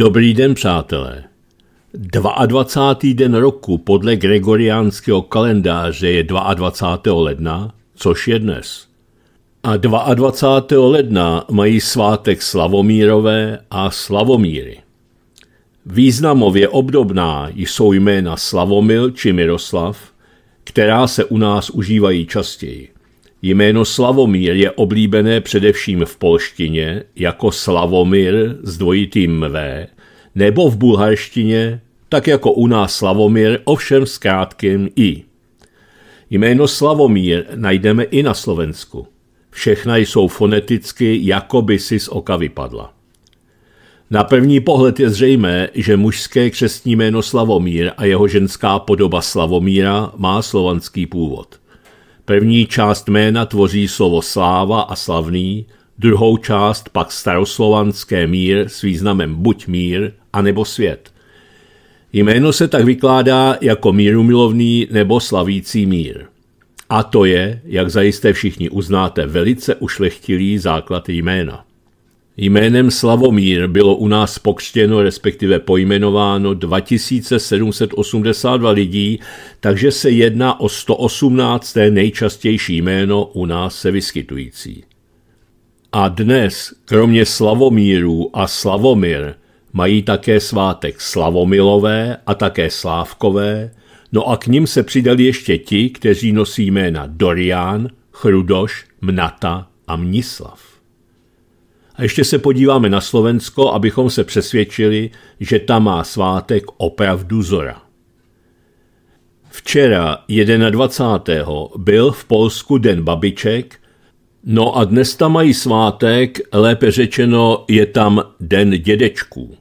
Dobrý den, přátelé. 22. den roku podle gregoriánského kalendáře je 22. ledna, což je dnes. A 22. ledna mají svátek Slavomírové a Slavomíry. Významově obdobná jsou jména Slavomil či Miroslav, která se u nás užívají častěji. Jméno Slavomír je oblíbené především v polštině jako Slavomír s dvojitým V, nebo v bulharštině, tak jako u nás Slavomír, ovšem s krátkým I. Jméno Slavomír najdeme i na Slovensku. Všechna jsou foneticky, jako by si z oka vypadla. Na první pohled je zřejmé, že mužské křestní jméno Slavomír a jeho ženská podoba Slavomíra má slovanský původ – První část jména tvoří slovo sláva a slavný, druhou část pak staroslovanské mír s významem buď mír, anebo svět. Jméno se tak vykládá jako mírumilovný nebo slavící mír. A to je, jak zajisté všichni uznáte, velice ušlechtilý základ jména. Jménem Slavomír bylo u nás pokřtěno, respektive pojmenováno 2782 lidí, takže se jedná o 118. nejčastější jméno u nás se vyskytující. A dnes, kromě Slavomírů a Slavomír mají také svátek Slavomilové a také Slávkové, no a k ním se přidali ještě ti, kteří nosí jména Dorian, Chrudoš, Mnata a Mnislav. A ještě se podíváme na Slovensko, abychom se přesvědčili, že tam má svátek opravdu zora. Včera 21. byl v Polsku den babiček, no a dnes tam mají svátek, lépe řečeno je tam den dědečků.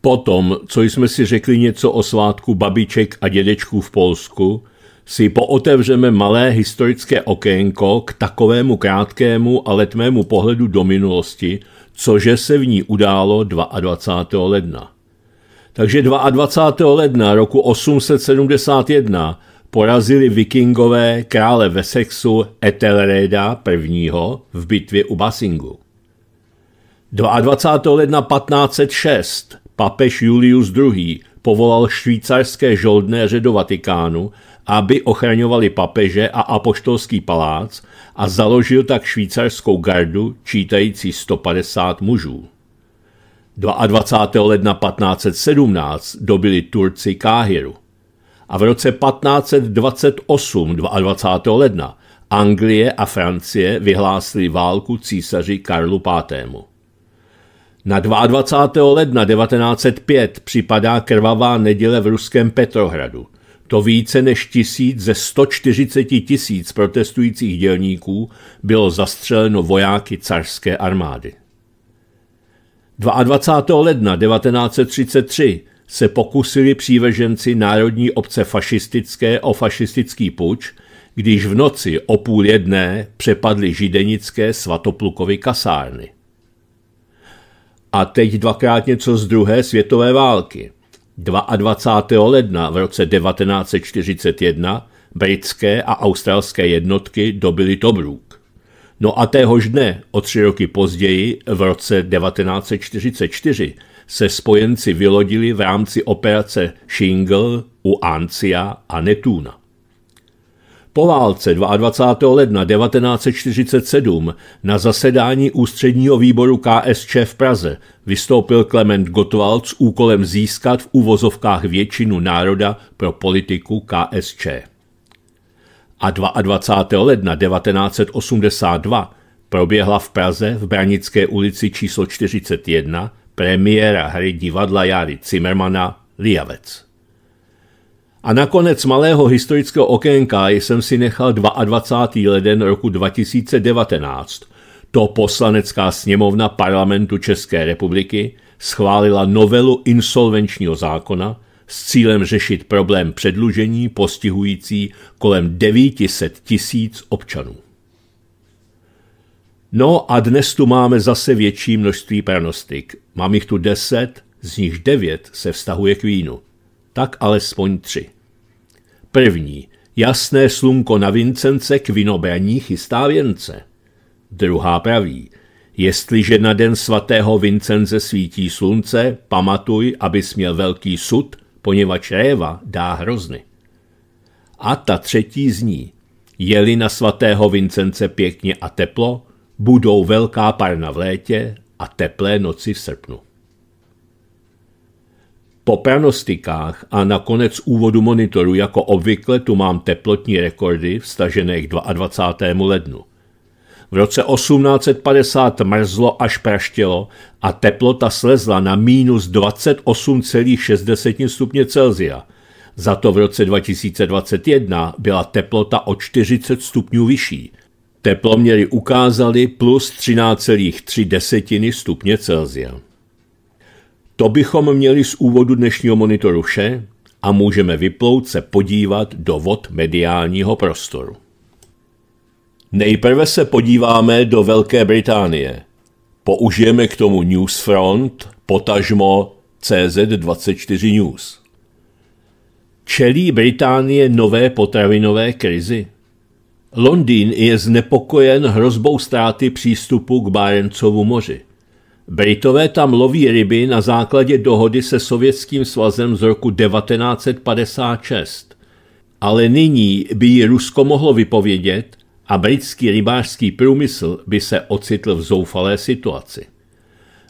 Potom, co jsme si řekli něco o svátku babiček a dědečků v Polsku, si pootevřeme malé historické okénko k takovému krátkému a letmému pohledu do minulosti, cože se v ní událo 22. ledna. Takže 22. ledna roku 871 porazili vikingové krále Vesexu Ethelreda I. v bitvě u Basingu. 22. ledna 1506 papež Julius II. povolal švýcarské žoldnéře do Vatikánu, aby ochraňovali papeže a apoštolský palác a založil tak švýcarskou gardu čítající 150 mužů. 22. ledna 1517 dobili Turci Káhiru a v roce 1528 22. ledna Anglie a Francie vyhlásili válku císaři Karlu V. Na 22. ledna 1905 připadá krvavá neděle v ruském Petrohradu – to více než tisíc ze 140 tisíc protestujících dělníků bylo zastřeleno vojáky carské armády. 22. ledna 1933 se pokusili přívrženci Národní obce fašistické o fašistický puč, když v noci o půl jedné přepadli židenické svatoplukovy kasárny. A teď dvakrát něco z druhé světové války – 22. ledna v roce 1941 britské a australské jednotky dobily Tobruk. No a téhož dne, o tři roky později, v roce 1944, se spojenci vylodili v rámci operace Shingle u Ancia a Netuna. Po válce 22. ledna 1947 na zasedání ústředního výboru KSČ v Praze vystoupil Klement Gottwald s úkolem získat v uvozovkách většinu národa pro politiku KSČ. A 22. ledna 1982 proběhla v Praze v Branické ulici číslo 41 premiéra hry divadla Jary Cimmermana Lijavec. A nakonec malého historického okénka jsem si nechal 22. leden roku 2019. To poslanecká sněmovna parlamentu České republiky schválila novelu insolvenčního zákona s cílem řešit problém předlužení postihující kolem 900 tisíc občanů. No a dnes tu máme zase větší množství pranostik. Mám jich tu 10, z nich 9 se vztahuje k vínu tak alespoň tři. První. Jasné slunko na Vincence k vinobraní chystá věnce. Druhá praví. Jestliže na den svatého Vincenze svítí slunce, pamatuj, abys měl velký sud, poněvadž réva dá hrozny. A ta třetí zní. Jeli na svatého Vincence pěkně a teplo, budou velká parna v létě a teplé noci v srpnu. Po pranostikách a nakonec úvodu monitoru jako obvykle tu mám teplotní rekordy vstažené k 22. lednu. V roce 1850 mrzlo až praštělo a teplota slezla na minus 28,6 stupně Celzia. Za to v roce 2021 byla teplota o 40 stupňů vyšší. Teploměry ukázaly plus 13,3 stupně Celzia. To bychom měli z úvodu dnešního monitoru vše a můžeme vyplout se podívat do vod mediálního prostoru. Nejprve se podíváme do Velké Británie. Použijeme k tomu Newsfront, potažmo CZ24 News. Čelí Británie nové potravinové krizi? Londýn je znepokojen hrozbou ztráty přístupu k Bárencovu moři. Britové tam loví ryby na základě dohody se Sovětským svazem z roku 1956. Ale nyní by ji Rusko mohlo vypovědět a britský rybářský průmysl by se ocitl v zoufalé situaci.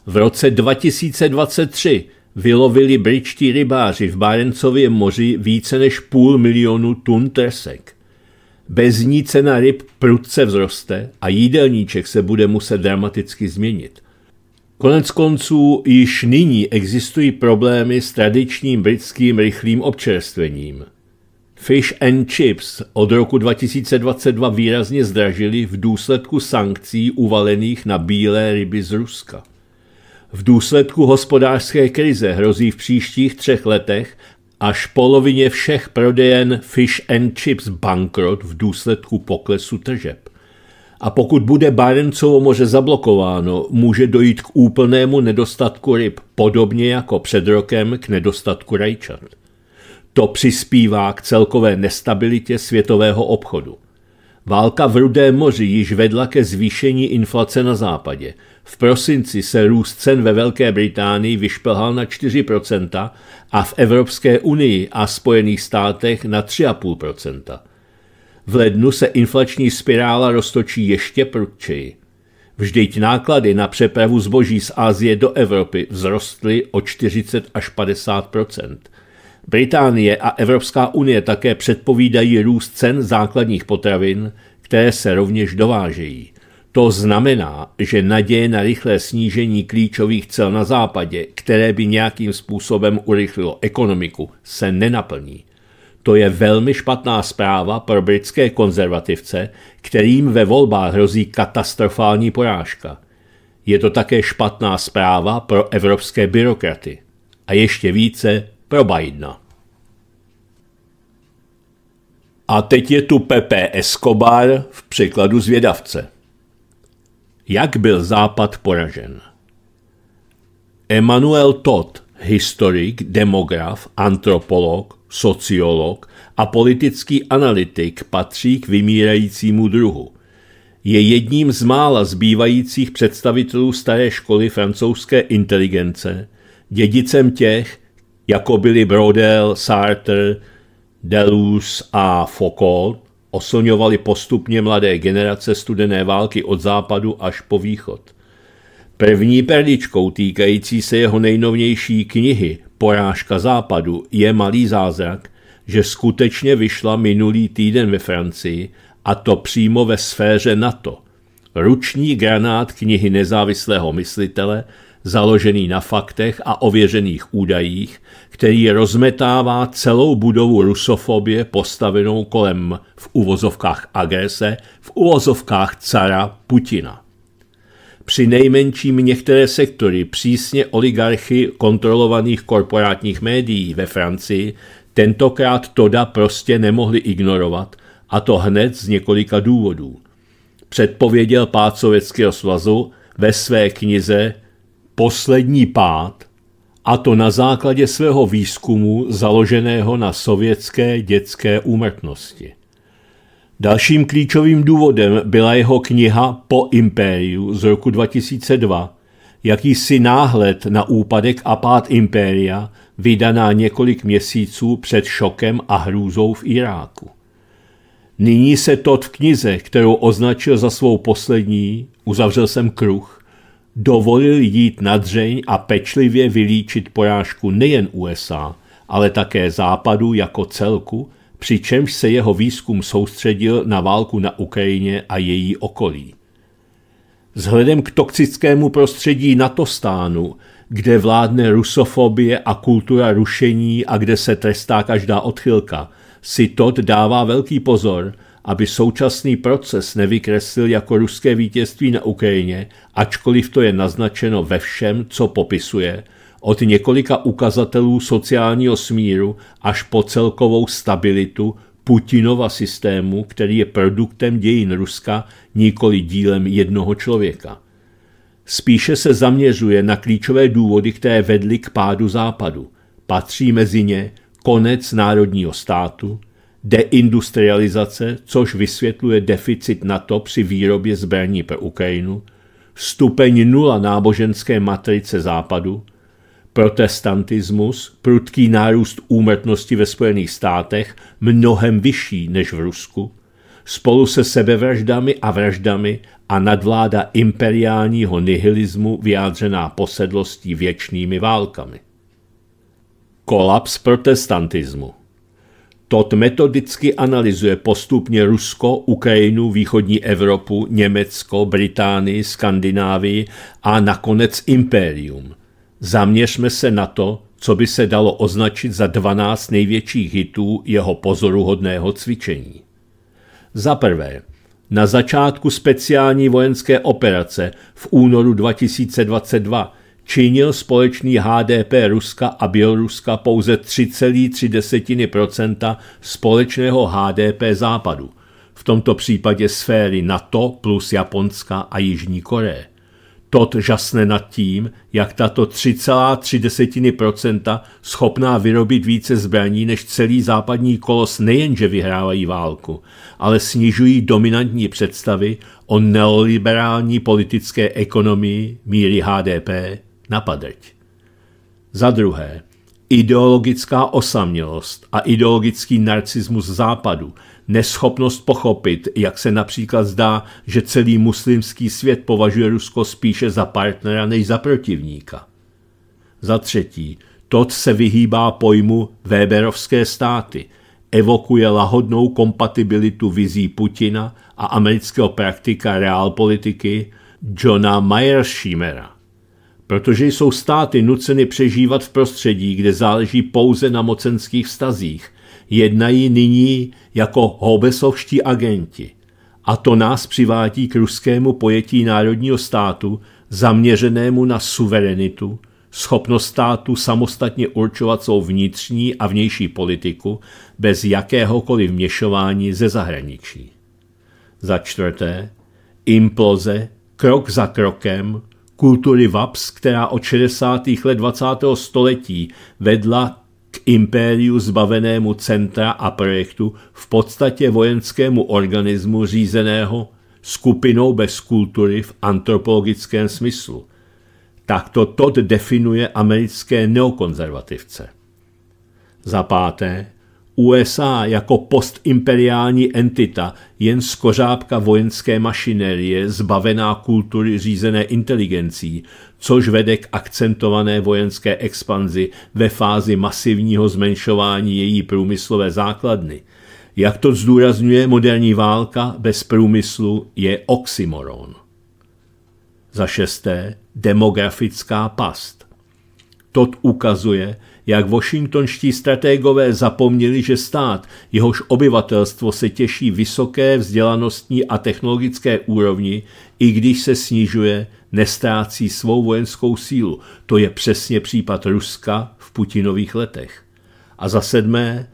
V roce 2023 vylovili britští rybáři v Bárencově moři více než půl milionu tun trsek. Bez ní cena ryb prudce vzroste a jídelníček se bude muset dramaticky změnit – Konec konců již nyní existují problémy s tradičním britským rychlým občerstvením. Fish and Chips od roku 2022 výrazně zdražily v důsledku sankcí uvalených na bílé ryby z Ruska. V důsledku hospodářské krize hrozí v příštích třech letech až polovině všech prodejen Fish and Chips bankrot v důsledku poklesu tržeb. A pokud bude Barencovo moře zablokováno, může dojít k úplnému nedostatku ryb, podobně jako před rokem k nedostatku rajčat. To přispívá k celkové nestabilitě světového obchodu. Válka v Rudém moři již vedla ke zvýšení inflace na západě. V prosinci se růst cen ve Velké Británii vyšplhal na 4% a v Evropské unii a Spojených státech na 3,5% v lednu se inflační spirála roztočí ještě prudčeji. Vždyť náklady na přepravu zboží z Asie do Evropy vzrostly o 40 až 50 Británie a Evropská unie také předpovídají růst cen základních potravin, které se rovněž dovážejí. To znamená, že naděje na rychlé snížení klíčových cel na západě, které by nějakým způsobem urychlilo ekonomiku, se nenaplní. To je velmi špatná zpráva pro britské konzervativce, kterým ve volbách hrozí katastrofální porážka. Je to také špatná zpráva pro evropské byrokraty. A ještě více pro Bidena. A teď je tu Pepe Escobar v překladu zvědavce. Jak byl Západ poražen? Emmanuel Todd, historik, demograf, antropolog, sociolog a politický analytik patří k vymírajícímu druhu. Je jedním z mála zbývajících představitelů staré školy francouzské inteligence, dědicem těch, jako byli Brodel, Sartre, Deleuze a Foucault, oslňovali postupně mladé generace studené války od západu až po východ – První perličkou týkající se jeho nejnovější knihy Porážka západu je malý zázrak, že skutečně vyšla minulý týden ve Francii a to přímo ve sféře NATO. Ruční granát knihy nezávislého myslitele, založený na faktech a ověřených údajích, který rozmetává celou budovu rusofobie postavenou kolem v uvozovkách agrese, v uvozovkách cara Putina při nejmenším některé sektory přísně oligarchy kontrolovaných korporátních médií ve Francii tentokrát Toda prostě nemohli ignorovat, a to hned z několika důvodů. Předpověděl pád Sovětského svazu ve své knize Poslední pád, a to na základě svého výzkumu založeného na sovětské dětské úmrtnosti. Dalším klíčovým důvodem byla jeho kniha Po impériu z roku 2002, jakýsi náhled na úpadek a pád impéria, vydaná několik měsíců před šokem a hrůzou v Iráku. Nyní se Todd v knize, kterou označil za svou poslední, uzavřel jsem kruh, dovolil jít na dřeň a pečlivě vylíčit porážku nejen USA, ale také Západu jako celku – přičemž se jeho výzkum soustředil na válku na Ukrajině a její okolí. Vzhledem k toxickému prostředí Natostánu, kde vládne rusofobie a kultura rušení a kde se trestá každá odchylka, si Todd dává velký pozor, aby současný proces nevykreslil jako ruské vítězství na Ukrajině, ačkoliv to je naznačeno ve všem, co popisuje – od několika ukazatelů sociálního smíru až po celkovou stabilitu Putinova systému, který je produktem dějin Ruska, nikoli dílem jednoho člověka. Spíše se zaměřuje na klíčové důvody, které vedly k pádu západu. Patří mezi ně konec národního státu, deindustrializace, což vysvětluje deficit NATO při výrobě zbraní pro Ukrajinu, stupeň nula náboženské matrice západu, protestantismus, prudký nárůst úmrtnosti ve Spojených státech, mnohem vyšší než v Rusku, spolu se sebevraždami a vraždami a nadvláda imperiálního nihilismu vyjádřená posedlostí věčnými válkami. Kolaps protestantismu Tot metodicky analyzuje postupně Rusko, Ukrajinu, východní Evropu, Německo, Británii, Skandinávii a nakonec impérium – Zaměřme se na to, co by se dalo označit za 12 největších hitů jeho pozoruhodného cvičení. Za prvé, na začátku speciální vojenské operace v únoru 2022 činil společný HDP Ruska a Běloruska pouze 3,3 společného HDP západu, v tomto případě sféry NATO plus Japonska a Jižní Koreje. Todd žasne nad tím, jak tato 3,3% schopná vyrobit více zbraní než celý západní kolos nejenže vyhrávají válku, ale snižují dominantní představy o neoliberální politické ekonomii míry HDP na padrť. Za druhé, ideologická osamělost a ideologický narcismus západu – neschopnost pochopit, jak se například zdá, že celý muslimský svět považuje Rusko spíše za partnera než za protivníka. Za třetí, Todd se vyhýbá pojmu Weberovské státy, evokuje lahodnou kompatibilitu vizí Putina a amerického praktika realpolitiky Johna Meiershimera. Protože jsou státy nuceny přežívat v prostředí, kde záleží pouze na mocenských vztazích jednají nyní jako hobesovští agenti. A to nás přivádí k ruskému pojetí národního státu zaměřenému na suverenitu, schopnost státu samostatně určovat svou vnitřní a vnější politiku bez jakéhokoliv vměšování ze zahraničí. Za čtvrté, imploze krok za krokem kultury VAPS, která od 60. let 20. století vedla k impériu zbavenému centra a projektu v podstatě vojenskému organismu řízeného skupinou bez kultury v antropologickém smyslu. Takto Todd definuje americké neokonzervativce. Za páté, USA jako postimperiální entita, jen skořápka vojenské mašinérie zbavená kultury řízené inteligencí, což vede k akcentované vojenské expanzi ve fázi masivního zmenšování její průmyslové základny. Jak to zdůrazňuje moderní válka bez průmyslu je oxymoron. Za šesté, demografická past. Tot ukazuje, jak washingtonští strategové zapomněli, že stát, jehož obyvatelstvo se těší vysoké vzdělanostní a technologické úrovni, i když se snižuje, nestrácí svou vojenskou sílu. To je přesně případ Ruska v Putinových letech. A za sedmé,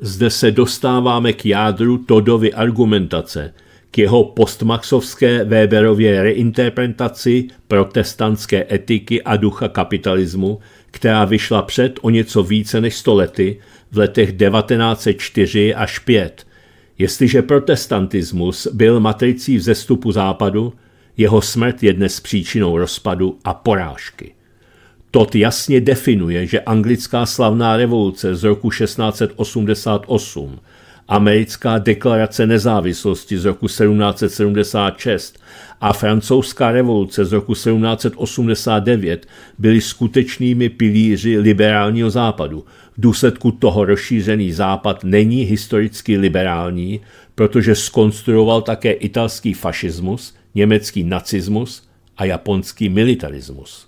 zde se dostáváme k jádru Todovy argumentace – k jeho postmaxovské Weberově reinterpretaci protestantské etiky a ducha kapitalismu, která vyšla před o něco více než stolety v letech 1904 až 5. Jestliže protestantismus byl matricí vzestupu západu, jeho smrt je dnes příčinou rozpadu a porážky. Tot jasně definuje, že anglická slavná revoluce z roku 1688 americká deklarace nezávislosti z roku 1776 a francouzská revoluce z roku 1789 byly skutečnými pilíři liberálního západu. V důsledku toho rozšířený západ není historicky liberální, protože skonstruoval také italský fašismus, německý nacismus a japonský militarismus.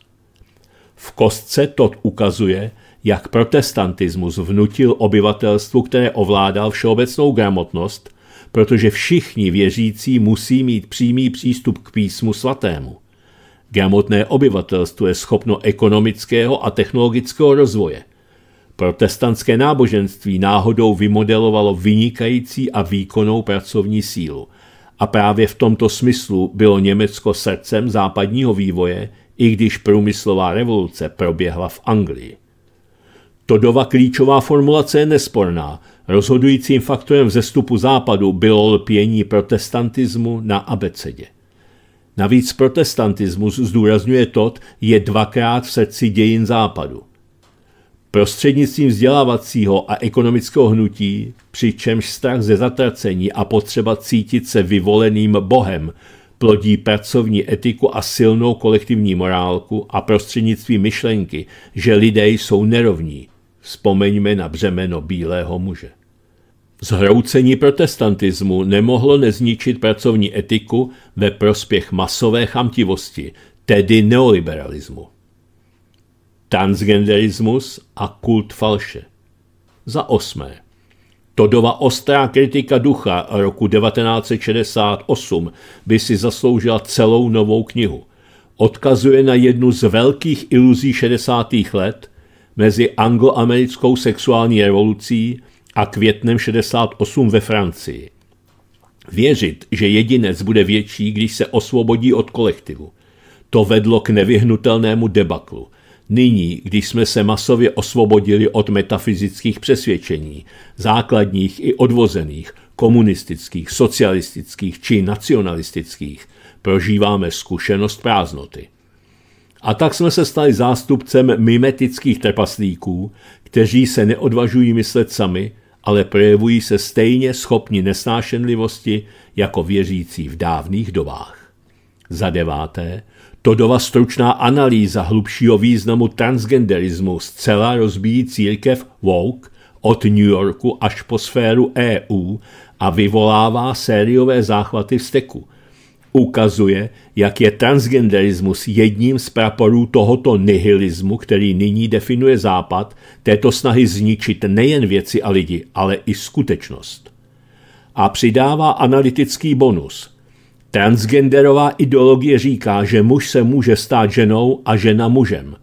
V kostce tot ukazuje, jak protestantismus vnutil obyvatelstvu, které ovládal všeobecnou gramotnost, protože všichni věřící musí mít přímý přístup k písmu svatému. Gramotné obyvatelstvo je schopno ekonomického a technologického rozvoje. Protestantské náboženství náhodou vymodelovalo vynikající a výkonnou pracovní sílu. A právě v tomto smyslu bylo Německo srdcem západního vývoje, i když průmyslová revoluce proběhla v Anglii. Todova klíčová formulace je nesporná. Rozhodujícím faktorem vzestupu západu bylo lpění protestantismu na abecedě. Navíc protestantismus, zdůrazňuje Todd, je dvakrát v srdci dějin západu. Prostřednictvím vzdělávacího a ekonomického hnutí, přičemž strach ze zatracení a potřeba cítit se vyvoleným bohem plodí pracovní etiku a silnou kolektivní morálku a prostřednictví myšlenky, že lidé jsou nerovní – Vzpomeňme na břemeno bílého muže. Zhroucení protestantismu nemohlo nezničit pracovní etiku ve prospěch masové chamtivosti, tedy neoliberalismu. Transgenderismus a kult falše. Za osmé. Todova ostrá kritika ducha roku 1968 by si zasloužila celou novou knihu. Odkazuje na jednu z velkých iluzí 60. let – mezi angloamerickou sexuální revolucí a květnem 68 ve Francii. Věřit, že jedinec bude větší, když se osvobodí od kolektivu. To vedlo k nevyhnutelnému debaklu. Nyní, když jsme se masově osvobodili od metafyzických přesvědčení, základních i odvozených, komunistických, socialistických či nacionalistických, prožíváme zkušenost prázdnoty. A tak jsme se stali zástupcem mimetických trpaslíků, kteří se neodvažují myslet sami, ale projevují se stejně schopni nesnášenlivosti jako věřící v dávných dobách. Za deváté, Todova stručná analýza hlubšího významu transgenderismu zcela rozbíjí církev woke od New Yorku až po sféru EU a vyvolává sériové záchvaty steku – ukazuje, jak je transgenderismus jedním z praporů tohoto nihilismu, který nyní definuje Západ, této snahy zničit nejen věci a lidi, ale i skutečnost. A přidává analytický bonus. Transgenderová ideologie říká, že muž se může stát ženou a žena mužem.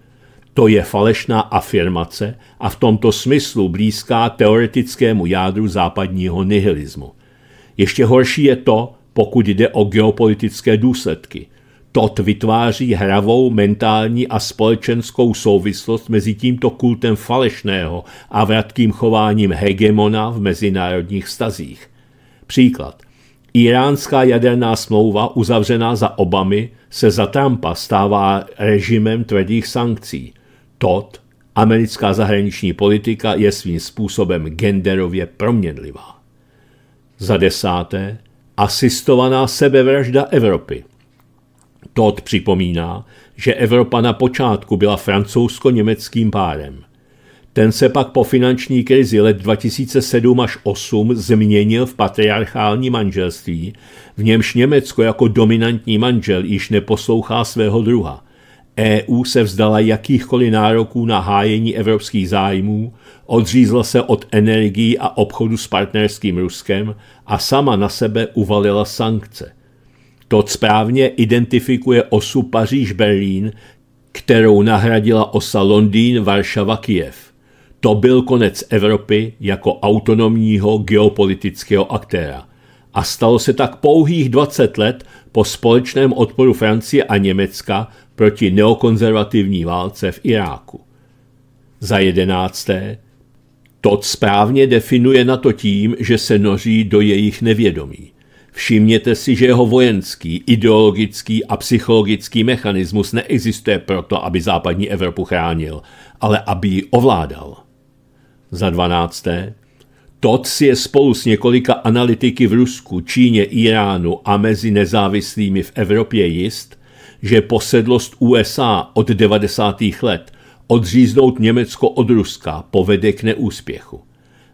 To je falešná afirmace a v tomto smyslu blízká teoretickému jádru západního nihilismu. Ještě horší je to, pokud jde o geopolitické důsledky. Tot vytváří hravou mentální a společenskou souvislost mezi tímto kultem falešného a vratkým chováním hegemona v mezinárodních stazích. Příklad. Iránská jaderná smlouva uzavřená za Obamy se za Trumpa stává režimem tvrdých sankcí. Tot, americká zahraniční politika, je svým způsobem genderově proměnlivá. Za desáté, asistovaná sebevražda Evropy. Todd připomíná, že Evropa na počátku byla francouzsko-německým párem. Ten se pak po finanční krizi let 2007 až 2008 změnil v patriarchální manželství, v němž Německo jako dominantní manžel již neposlouchá svého druha. EU se vzdala jakýchkoliv nároků na hájení evropských zájmů odřízla se od energií a obchodu s partnerským Ruskem a sama na sebe uvalila sankce. To správně identifikuje osu Paříž-Berlín, kterou nahradila osa Londýn-Varšava-Kijev. To byl konec Evropy jako autonomního geopolitického aktéra. A stalo se tak pouhých 20 let po společném odporu Francie a Německa proti neokonzervativní válce v Iráku. Za jedenácté, to správně definuje na to tím, že se noří do jejich nevědomí. Všimněte si, že jeho vojenský, ideologický a psychologický mechanismus neexistuje proto, aby západní Evropu chránil, ale aby ji ovládal. Za dvanácté, TOTS si je spolu s několika analytiky v Rusku, Číně, Iránu a mezi nezávislými v Evropě jist, že posedlost USA od 90. let Odříznout Německo od Ruska povede k neúspěchu.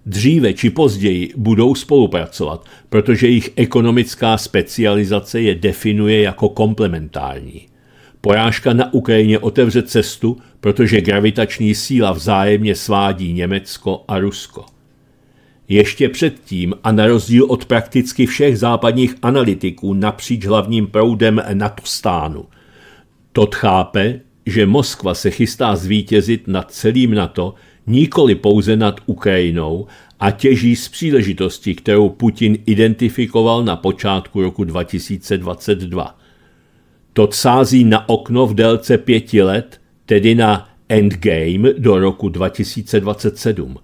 Dříve či později budou spolupracovat, protože jejich ekonomická specializace je definuje jako komplementární. Porážka na Ukrajině otevře cestu, protože gravitační síla vzájemně svádí Německo a Rusko. Ještě předtím a na rozdíl od prakticky všech západních analytiků napříč hlavním proudem NATO stánu, Todd chápe, že Moskva se chystá zvítězit nad celým NATO, nikoli pouze nad Ukrajinou a těží z příležitosti, kterou Putin identifikoval na počátku roku 2022. To sází na okno v délce pěti let, tedy na endgame do roku 2027.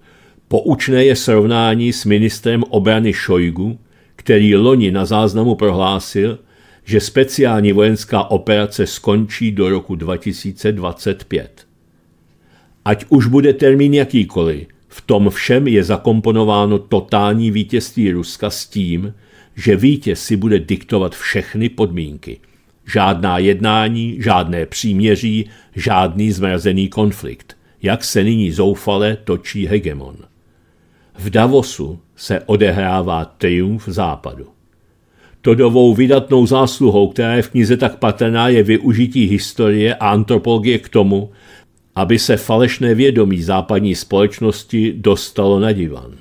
Poučné je srovnání s ministrem obrany Šojgu, který loni na záznamu prohlásil, že speciální vojenská operace skončí do roku 2025. Ať už bude termín jakýkoliv, v tom všem je zakomponováno totální vítězství Ruska s tím, že vítěz si bude diktovat všechny podmínky. Žádná jednání, žádné příměří, žádný zmrazený konflikt. Jak se nyní zoufale točí hegemon. V Davosu se odehrává triumf západu. Todovou vydatnou zásluhou, která je v knize tak patrná, je využití historie a antropologie k tomu, aby se falešné vědomí západní společnosti dostalo na divan.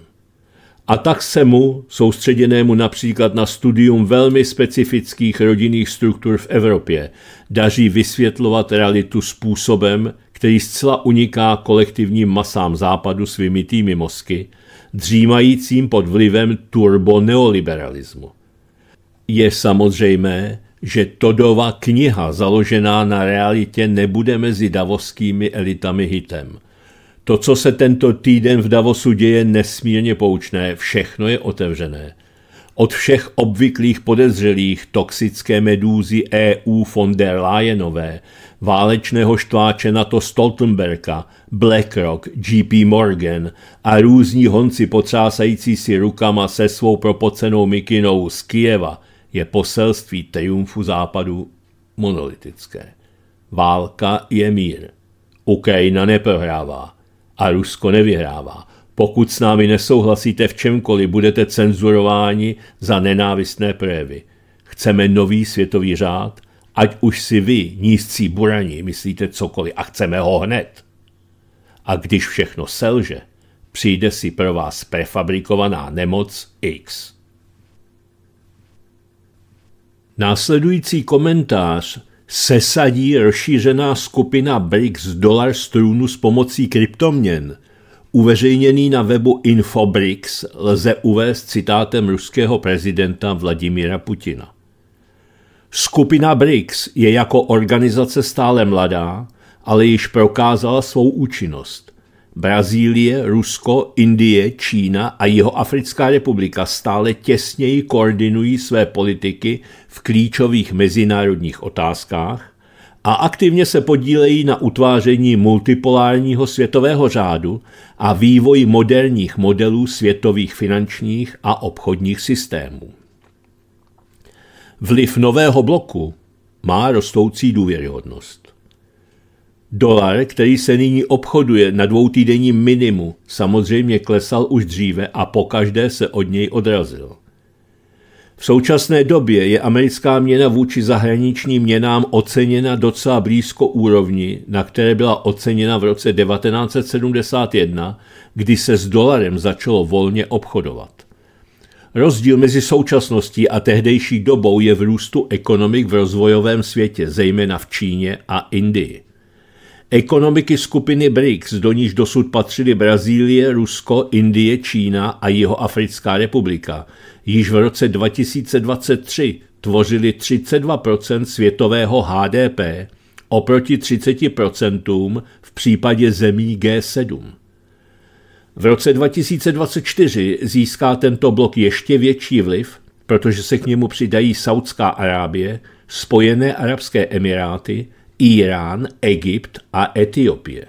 A tak se mu, soustředěnému například na studium velmi specifických rodinných struktur v Evropě, daří vysvětlovat realitu způsobem, který zcela uniká kolektivním masám západu svými týmy mozky, dřímajícím pod vlivem turbo neoliberalismu. Je samozřejmé, že Todova kniha založená na realitě nebude mezi davoskými elitami hitem. To, co se tento týden v Davosu děje, nesmírně poučné, všechno je otevřené. Od všech obvyklých podezřelých toxické medúzy EU von der Leyenové, válečného štváče NATO Stoltenberga, BlackRock, GP Morgan a různí honci potřásající si rukama se svou propocenou mikinou z Kijeva – je poselství triumfu západu monolitické. Válka je mír. Ukrajina neprohrává a Rusko nevyhrává. Pokud s námi nesouhlasíte v čemkoliv, budete cenzurováni za nenávistné projevy. Chceme nový světový řád, ať už si vy, nízcí burani, myslíte cokoliv a chceme ho hned. A když všechno selže, přijde si pro vás prefabrikovaná nemoc X. Následující komentář sesadí rozšířená skupina BRICS dolar strunu s pomocí kryptoměn. Uveřejněný na webu InfoBRICS lze uvést citátem ruského prezidenta Vladimíra Putina. Skupina BRICS je jako organizace stále mladá, ale již prokázala svou účinnost. Brazílie, Rusko, Indie, Čína a Jihoafrická republika stále těsněji koordinují své politiky v klíčových mezinárodních otázkách a aktivně se podílejí na utváření multipolárního světového řádu a vývoji moderních modelů světových finančních a obchodních systémů. Vliv nového bloku má rostoucí důvěryhodnost. Dolar, který se nyní obchoduje na dvoutýdenní minimu, samozřejmě klesal už dříve a pokaždé se od něj odrazil. V současné době je americká měna vůči zahraničním měnám oceněna docela blízko úrovni, na které byla oceněna v roce 1971, kdy se s dolarem začalo volně obchodovat. Rozdíl mezi současností a tehdejší dobou je v růstu ekonomik v rozvojovém světě, zejména v Číně a Indii. Ekonomiky skupiny BRICS, do níž dosud patřily Brazílie, Rusko, Indie, Čína a Jihoafrická republika, již v roce 2023 tvořily 32 světového HDP oproti 30 v případě zemí G7. V roce 2024 získá tento blok ještě větší vliv, protože se k němu přidají Saudská Arábie, Spojené Arabské Emiráty, Irán, Egypt a Etiopie.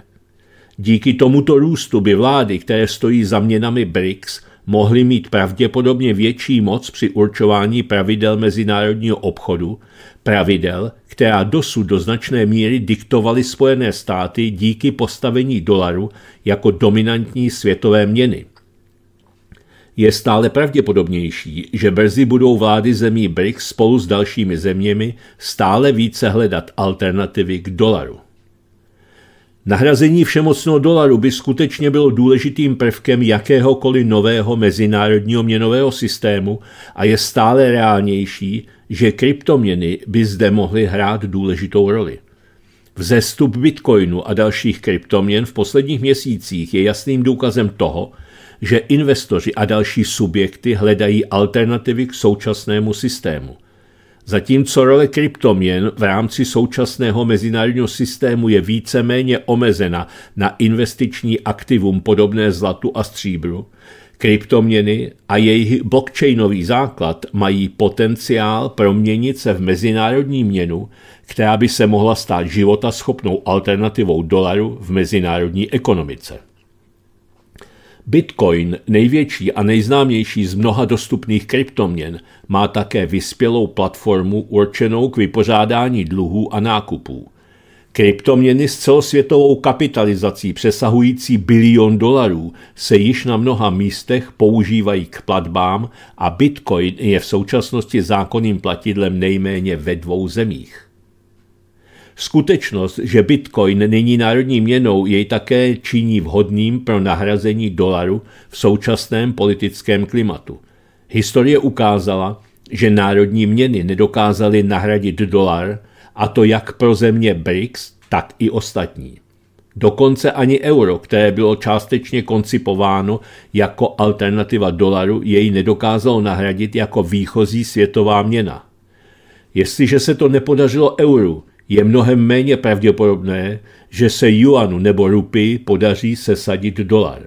Díky tomuto růstu by vlády, které stojí za měnami BRICS, mohly mít pravděpodobně větší moc při určování pravidel mezinárodního obchodu, pravidel, která dosud do značné míry diktovaly Spojené státy díky postavení dolaru jako dominantní světové měny je stále pravděpodobnější, že brzy budou vlády zemí BRICS spolu s dalšími zeměmi stále více hledat alternativy k dolaru. Nahrazení všemocného dolaru by skutečně bylo důležitým prvkem jakéhokoliv nového mezinárodního měnového systému a je stále reálnější, že kryptoměny by zde mohly hrát důležitou roli. Vzestup bitcoinu a dalších kryptoměn v posledních měsících je jasným důkazem toho, že investoři a další subjekty hledají alternativy k současnému systému. Zatímco role kryptoměn v rámci současného mezinárodního systému je víceméně omezena na investiční aktivum podobné zlatu a stříbru, Kryptoměny a jejich blockchainový základ mají potenciál proměnit se v mezinárodní měnu, která by se mohla stát životaschopnou alternativou dolaru v mezinárodní ekonomice. Bitcoin, největší a nejznámější z mnoha dostupných kryptoměn, má také vyspělou platformu určenou k vypořádání dluhů a nákupů. Kryptoměny s celosvětovou kapitalizací přesahující bilion dolarů se již na mnoha místech používají k platbám a Bitcoin je v současnosti zákonným platidlem nejméně ve dvou zemích. Skutečnost, že bitcoin není národní měnou, jej také činí vhodným pro nahrazení dolaru v současném politickém klimatu. Historie ukázala, že národní měny nedokázaly nahradit dolar, a to jak pro země BRICS, tak i ostatní. Dokonce ani euro, které bylo částečně koncipováno jako alternativa dolaru, jej nedokázalo nahradit jako výchozí světová měna. Jestliže se to nepodařilo euru, je mnohem méně pravděpodobné, že se juanu nebo rupii podaří sesadit dolar.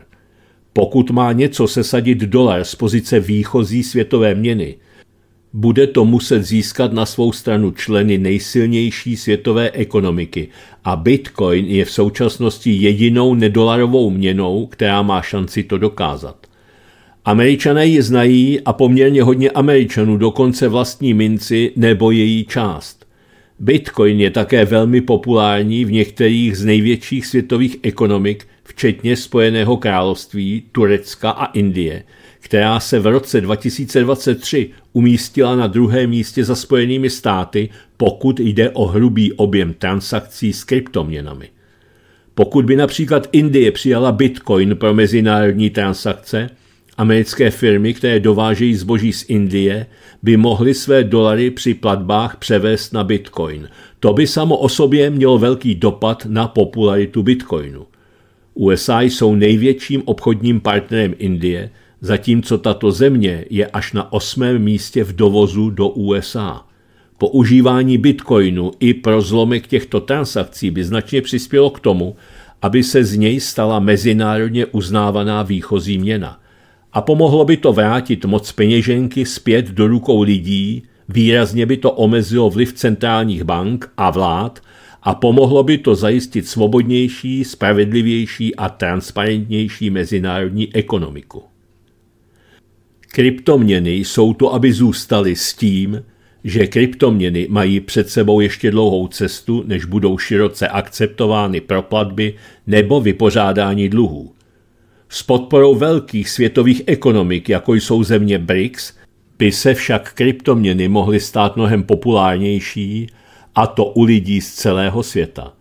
Pokud má něco sesadit dolar z pozice výchozí světové měny, bude to muset získat na svou stranu členy nejsilnější světové ekonomiky a Bitcoin je v současnosti jedinou nedolarovou měnou, která má šanci to dokázat. Američané ji znají a poměrně hodně Američanů dokonce vlastní minci nebo její část. Bitcoin je také velmi populární v některých z největších světových ekonomik, včetně Spojeného království, Turecka a Indie, která se v roce 2023 umístila na druhém místě za Spojenými státy, pokud jde o hrubý objem transakcí s kryptoměnami. Pokud by například Indie přijala bitcoin pro mezinárodní transakce, Americké firmy, které dovážejí zboží z Indie, by mohly své dolary při platbách převést na bitcoin. To by samo o sobě mělo velký dopad na popularitu bitcoinu. USA jsou největším obchodním partnerem Indie, zatímco tato země je až na osmém místě v dovozu do USA. Používání bitcoinu i pro zlomek těchto transakcí by značně přispělo k tomu, aby se z něj stala mezinárodně uznávaná výchozí měna – a pomohlo by to vrátit moc peněženky zpět do rukou lidí, výrazně by to omezilo vliv centrálních bank a vlád a pomohlo by to zajistit svobodnější, spravedlivější a transparentnější mezinárodní ekonomiku. Kryptoměny jsou tu, aby zůstaly s tím, že kryptoměny mají před sebou ještě dlouhou cestu, než budou široce akceptovány pro platby nebo vypořádání dluhů. S podporou velkých světových ekonomik, jako jsou země BRICS, by se však kryptoměny mohly stát mnohem populárnější, a to u lidí z celého světa.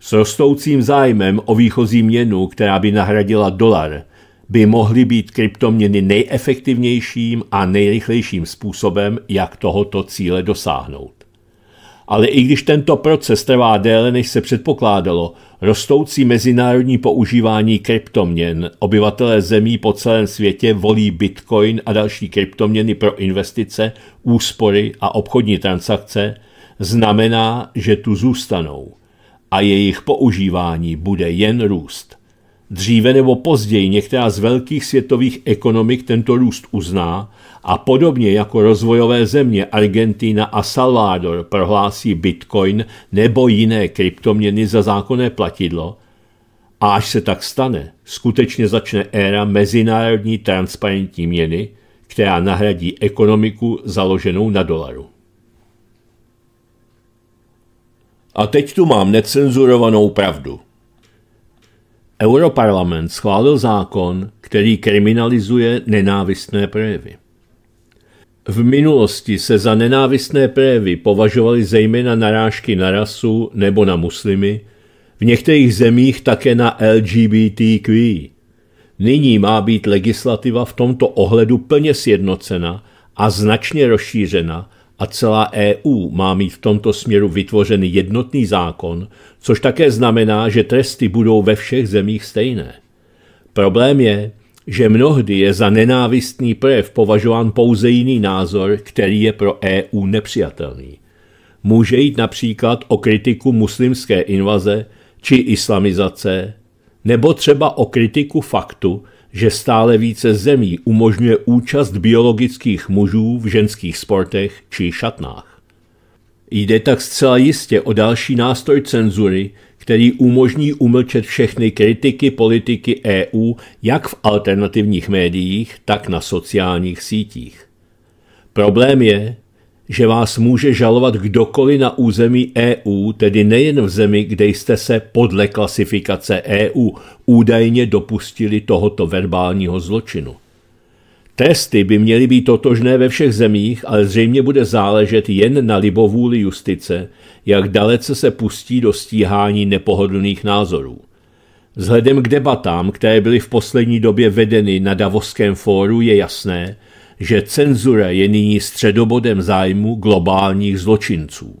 S rostoucím zájmem o výchozí měnu, která by nahradila dolar, by mohly být kryptoměny nejefektivnějším a nejrychlejším způsobem, jak tohoto cíle dosáhnout. Ale i když tento proces trvá déle, než se předpokládalo, rostoucí mezinárodní používání kryptoměn, obyvatelé zemí po celém světě volí bitcoin a další kryptoměny pro investice, úspory a obchodní transakce, znamená, že tu zůstanou a jejich používání bude jen růst. Dříve nebo později některá z velkých světových ekonomik tento růst uzná a podobně jako rozvojové země Argentina a Salvador prohlásí bitcoin nebo jiné kryptoměny za zákonné platidlo, a až se tak stane, skutečně začne éra mezinárodní transparentní měny, která nahradí ekonomiku založenou na dolaru. A teď tu mám necenzurovanou pravdu. Europarlament schválil zákon, který kriminalizuje nenávistné projevy. V minulosti se za nenávistné prévy považovaly zejména narážky na rasu nebo na muslimy, v některých zemích také na LGBTQ. Nyní má být legislativa v tomto ohledu plně sjednocena a značně rozšířena a celá EU má mít v tomto směru vytvořen jednotný zákon, což také znamená, že tresty budou ve všech zemích stejné. Problém je, že mnohdy je za nenávistný projev považován pouze jiný názor, který je pro EU nepřijatelný. Může jít například o kritiku muslimské invaze či islamizace, nebo třeba o kritiku faktu, že stále více zemí umožňuje účast biologických mužů v ženských sportech či šatnách. Jde tak zcela jistě o další nástroj cenzury, který umožní umlčet všechny kritiky politiky EU jak v alternativních médiích, tak na sociálních sítích. Problém je, že vás může žalovat kdokoliv na území EU, tedy nejen v zemi, kde jste se podle klasifikace EU údajně dopustili tohoto verbálního zločinu. Testy by měly být totožné ve všech zemích, ale zřejmě bude záležet jen na libovůli justice, jak dalece se pustí do stíhání nepohodlných názorů. Vzhledem k debatám, které byly v poslední době vedeny na Davoském fóru, je jasné, že cenzura je nyní středobodem zájmu globálních zločinců.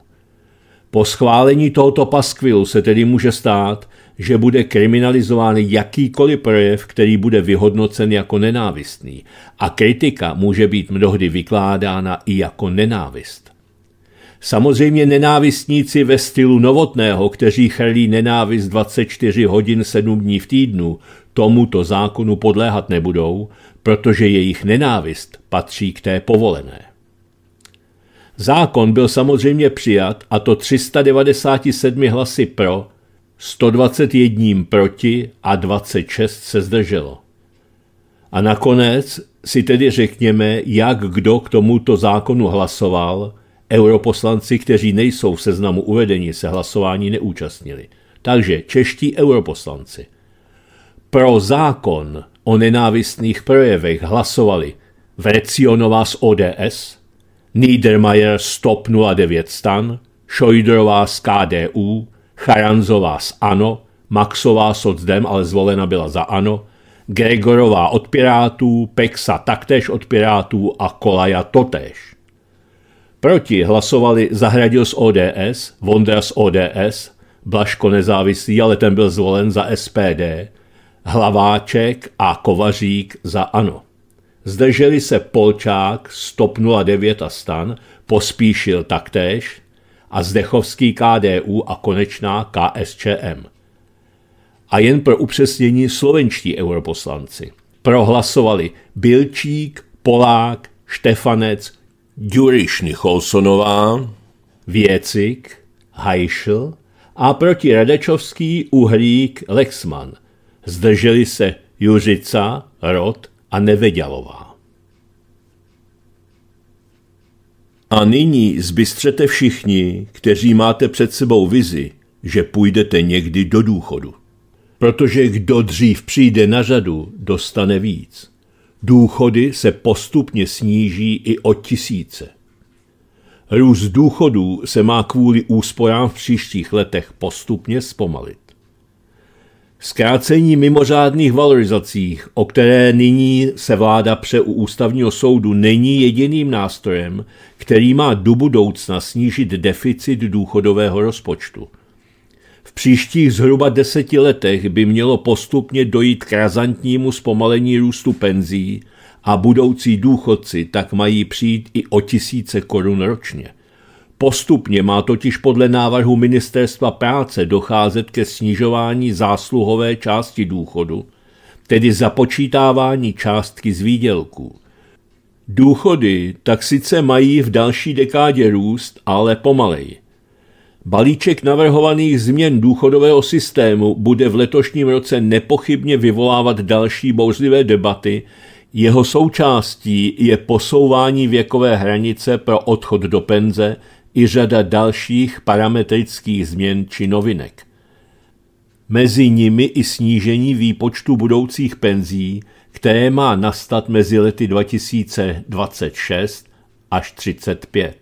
Po schválení tohoto paskvilu se tedy může stát, že bude kriminalizován jakýkoliv projev, který bude vyhodnocen jako nenávistný a kritika může být mnohdy vykládána i jako nenávist. Samozřejmě nenávistníci ve stylu novotného, kteří chrlí nenávist 24 hodin 7 dní v týdnu, tomuto zákonu podléhat nebudou, protože jejich nenávist patří k té povolené. Zákon byl samozřejmě přijat, a to 397 hlasy pro 121 proti a 26 se zdrželo. A nakonec si tedy řekněme, jak kdo k tomuto zákonu hlasoval, europoslanci, kteří nejsou v seznamu uvedení, se hlasování neúčastnili. Takže čeští europoslanci. Pro zákon o nenávistných projevech hlasovali Vrecionová z ODS, Niedermayer z TOP 09 stan, Šojdrová z KDU, Charanzová z ANO, Maxová socdem, ale zvolena byla za ANO, Gregorová od Pirátů, Pexa taktéž od Pirátů a Kolaja totéž. Proti hlasovali Zahradil z ODS, Vondra z ODS, Blaško nezávislý, ale ten byl zvolen za SPD, Hlaváček a Kovařík za ANO. Zdrželi se Polčák, Stop 09 a Stan, Pospíšil taktéž, a Zdechovský KDU a konečná KSČM. A jen pro upřesnění slovenští europoslanci. Prohlasovali Bilčík, Polák, Štefanec, Ďuriš Nicholsonová, Věcik, Hajšl a proti Radečovský, Uhlík, Lexman. Zdrželi se Juřica, Rod a Nevedělová. A nyní zbystřete všichni, kteří máte před sebou vizi, že půjdete někdy do důchodu. Protože kdo dřív přijde na řadu, dostane víc. Důchody se postupně sníží i o tisíce. Růst důchodů se má kvůli úsporám v příštích letech postupně zpomalit. Zkrácení mimořádných valorizací, o které nyní se vláda pře u ústavního soudu, není jediným nástrojem, který má do budoucna snížit deficit důchodového rozpočtu. V příštích zhruba deseti letech by mělo postupně dojít k razantnímu zpomalení růstu penzí a budoucí důchodci tak mají přijít i o tisíce korun ročně. Postupně má totiž podle návrhu Ministerstva práce docházet ke snižování zásluhové části důchodu, tedy započítávání částky z výdělků. Důchody tak sice mají v další dekádě růst, ale pomaleji. Balíček navrhovaných změn důchodového systému bude v letošním roce nepochybně vyvolávat další bouřlivé debaty. Jeho součástí je posouvání věkové hranice pro odchod do penze, i řada dalších parametrických změn či novinek. Mezi nimi i snížení výpočtu budoucích penzí, které má nastat mezi lety 2026 až 35.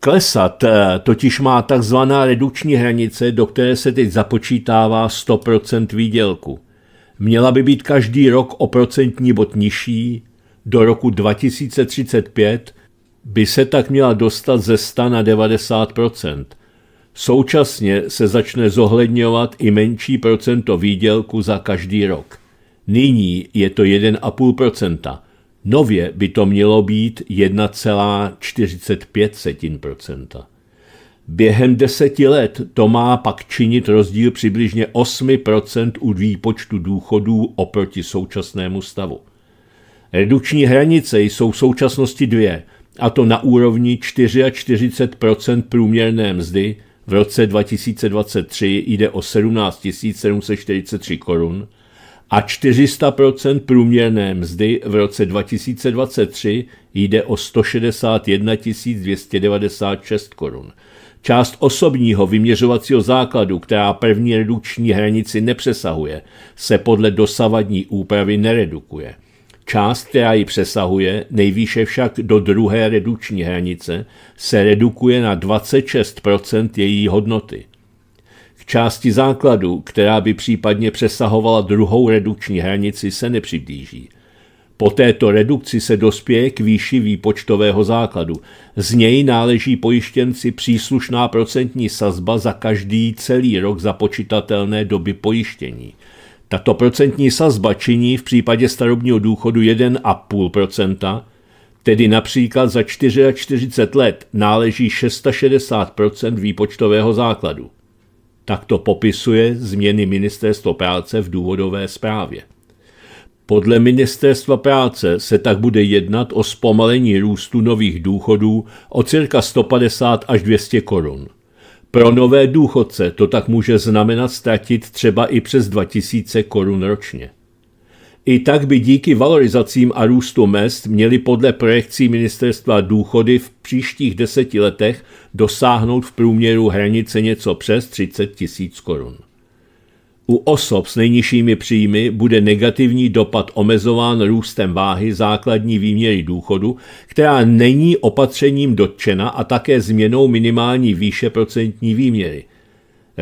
Klesat eh, totiž má tzv. redukční hranice, do které se teď započítává 100% výdělku. Měla by být každý rok o procentní bod nižší do roku 2035 by se tak měla dostat ze 100 na 90 Současně se začne zohledňovat i menší procento výdělku za každý rok. Nyní je to 1,5 Nově by to mělo být 1,45 Během deseti let to má pak činit rozdíl přibližně 8% u výpočtu důchodů oproti současnému stavu. Reduční hranice jsou v současnosti dvě – a to na úrovni 44 průměrné mzdy, v roce 2023 jde o 17 743 korun a 400 průměrné mzdy v roce 2023 jde o 161 296 korun. Část osobního vyměřovacího základu, která první redukční hranici nepřesahuje, se podle dosavadní úpravy neredukuje – Část, která ji přesahuje, nejvýše však do druhé redukční hranice, se redukuje na 26 její hodnoty. K části základu, která by případně přesahovala druhou redukční hranici, se nepřiblíží. Po této redukci se dospěje k výši výpočtového základu. Z něj náleží pojištěnci příslušná procentní sazba za každý celý rok započitatelné doby pojištění – tato procentní sazba činí v případě starobního důchodu 1,5%, tedy například za 44 let náleží 660 výpočtového základu. Tak to popisuje změny Ministerstvo práce v důvodové zprávě. Podle Ministerstva práce se tak bude jednat o zpomalení růstu nových důchodů o cirka 150 až 200 korun. Pro nové důchodce to tak může znamenat ztratit třeba i přes 2000 korun ročně. I tak by díky valorizacím a růstu mest měli podle projekcí ministerstva důchody v příštích deseti letech dosáhnout v průměru hranice něco přes 30 tisíc korun. U osob s nejnižšími příjmy bude negativní dopad omezován růstem váhy základní výměry důchodu, která není opatřením dotčena a také změnou minimální výše procentní výměry.